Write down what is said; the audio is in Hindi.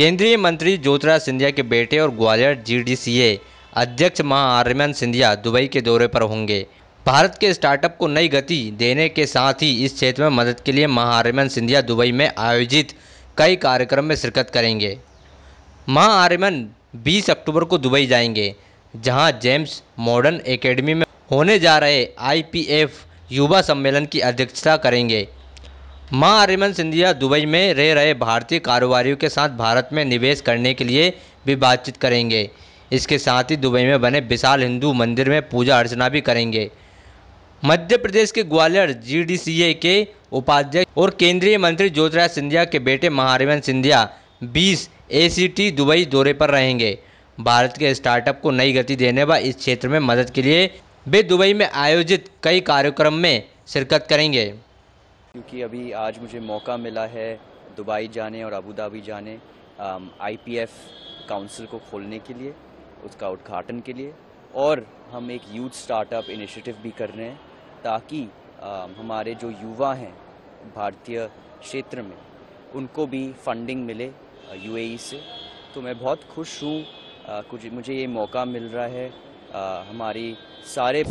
केंद्रीय मंत्री ज्योतिराज सिंधिया के बेटे और ग्वालियर जीडीसीए अध्यक्ष महाआर्यमन सिंधिया दुबई के दौरे पर होंगे भारत के स्टार्टअप को नई गति देने के साथ ही इस क्षेत्र में मदद के लिए महाआर्यमन सिंधिया दुबई में आयोजित कई कार्यक्रम में शिरकत करेंगे महाआर्यमन 20 अक्टूबर को दुबई जाएंगे जहां जेम्स मॉडर्न एकेडमी में होने जा रहे आई युवा सम्मेलन की अध्यक्षता करेंगे मां अरिमन सिंधिया दुबई में रह रहे भारतीय कारोबारियों के साथ भारत में निवेश करने के लिए भी बातचीत करेंगे इसके साथ ही दुबई में बने विशाल हिंदू मंदिर में पूजा अर्चना भी करेंगे मध्य प्रदेश के ग्वालियर जीडीसीए के उपाध्यक्ष और केंद्रीय मंत्री ज्योतिराज सिंधिया के बेटे महारिवन सिंधिया 20 एसीटी दुबई दौरे पर रहेंगे भारत के स्टार्टअप को नई गति देने व इस क्षेत्र में मदद के लिए वे दुबई में आयोजित कई कार्यक्रम में शिरकत करेंगे क्योंकि अभी आज मुझे मौका मिला है दुबई जाने और अबू धाबी जाने आईपीएफ um, काउंसिल को खोलने के लिए उसका उद्घाटन के लिए और हम एक यूथ स्टार्टअप इनिशिएटिव भी कर रहे हैं ताकि um, हमारे जो युवा हैं भारतीय क्षेत्र में उनको भी फंडिंग मिले यूएई uh, e से तो मैं बहुत खुश हूँ uh, कुछ मुझे ये मौका मिल रहा है uh, हमारी सारे